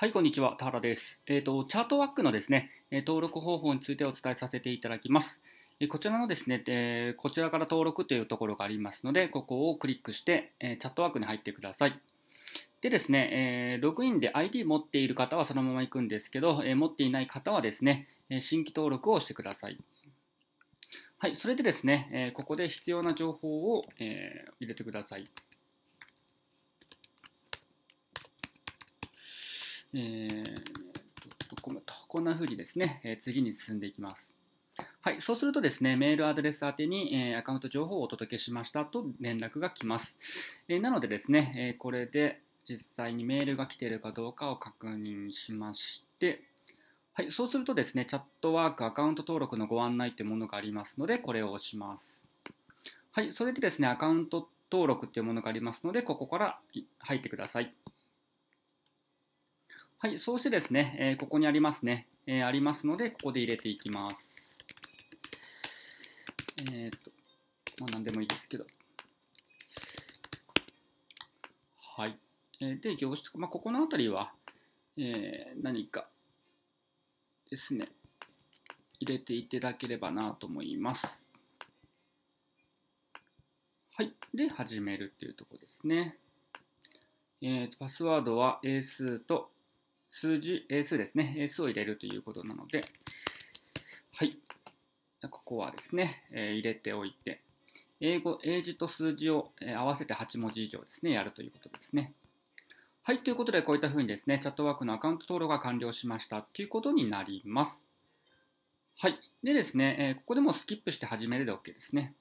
はい、こんにちは。田原です。えっ、ー、と、チャートワークのですね、登録方法についてお伝えさせていただきます。こちらのですね、えー、こちらから登録というところがありますので、ここをクリックして、えー、チャットワークに入ってください。でですね、えログインで ID 持っている方はそのまま行くんですけど、え持っていない方はですね、新規登録をしてください。はい、それでですね、えここで必要な情報を、え入れてください。えー、こんな風にですね、え次に進んでいきます。はい、そうするとですね、メールアドレス宛てに、えアカウント情報をお届けしましたと連絡が来ます。えなのでですね、えこれで実際にメールが来ているかどうかを確認しまして、はい、そうするとですね、チャットワークアカウント登録のご案内というものがありますので、これを押します。はい、それでですね、アカウント登録というものがありますので、ここから入ってください。はい、そうしてですね、えここにありますね、えありますので、ここで入れていきます。えっ、と、まあ、何でもいいですけど。はい。えで、凝縮、まあ、ここのあたりは、えー、何かですね、入れていただければなと思います。はい。で、始めるっていうところですね。えっ、ー、と、パスワードは英数と数字、英数ですね。英数を入れるということなので、はい。ここはですね、えー、入れておいて、英語、英字と数字を、え合わせて8文字以上ですね、やるということですね。はい、ということで、こういったふうにですね、チャットワークのアカウント登録が完了しましたということになります。はい。でですね、えー、ここでもスキップして始めるで OK ですね。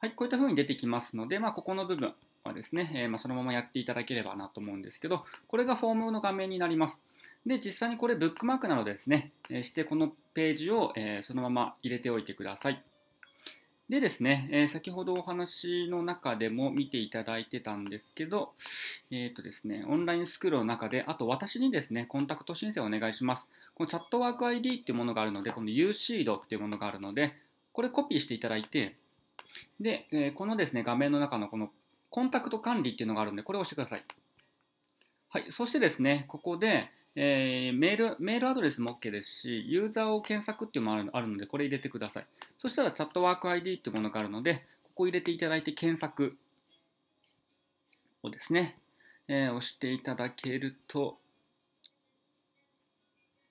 はい、こういったふうに出てきますので、まあ、ここの部分、はですね、えー、まそのままやっていただければなと思うんですけど、これがフォームの画面になります。で、実際にこれブックマークなどですね、えしてこのページを、えそのまま入れておいてください。でですね、え先ほどお話の中でも見ていただいてたんですけど、えっ、ー、とですね、オンラインスクールの中で、あと私にですね、コンタクト申請をお願いします。このチャットワーク ID っていうものがあるので、この u c e d っていうものがあるので、これコピーしていただいて、で、えこのですね、画面の中のこのコンタクト管理っていうのがあるんで、これを押してください。はい、そしてですね、ここで、えー、メールメールアドレスも OK ですし、ユーザーを検索っていうのもあるので、これ入れてください。そしたらチャットワーク ID っていうものがあるので、ここ入れていただいて検索をですね、えー、押していただけると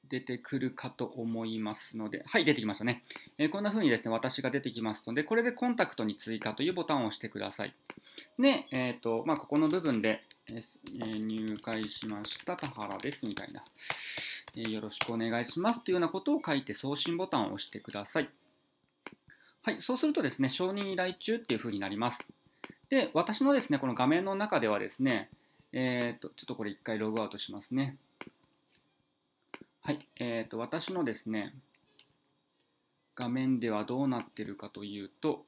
出てくるかと思いますので、はい、出てきましたね。えー、こんな風にですね、私が出てきますので、これでコンタクトに追加というボタンを押してください。で、えっ、ー、と、まあ、ここの部分で、えー、入会しました、田原です、みたいな、えー、よろしくお願いしますというようなことを書いて送信ボタンを押してください。はい、そうするとですね、承認依頼中っていうふうになります。で、私のですね、この画面の中ではですね、えっ、と、ちょっとこれ一回ログアウトしますね。はい、えー、と、私のですね、画面ではどうなってるかというと、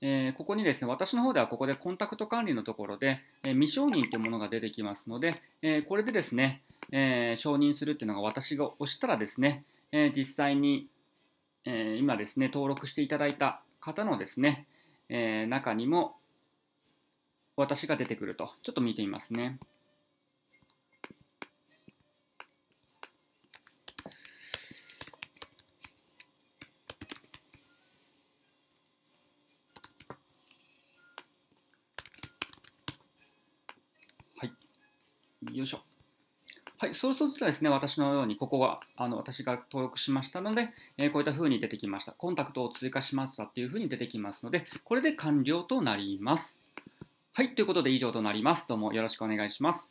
えー、ここにですね、私の方ではここでコンタクト管理のところで、えー、未承認というものが出てきますので、えー、これでですね、え承認するっていうのが私が押したらですね、え実際に、え今ですね、登録していただいた方のですね、え中にも私が出てくると。ちょっと見てみますね。よいしょ。はい、そうするとですね、私のようにここが、あの、私が登録しましたので、えー、こういった風に出てきました。コンタクトを追加しましたっていう風に出てきますので、これで完了となります。はい、ということで以上となります。どうもよろしくお願いします。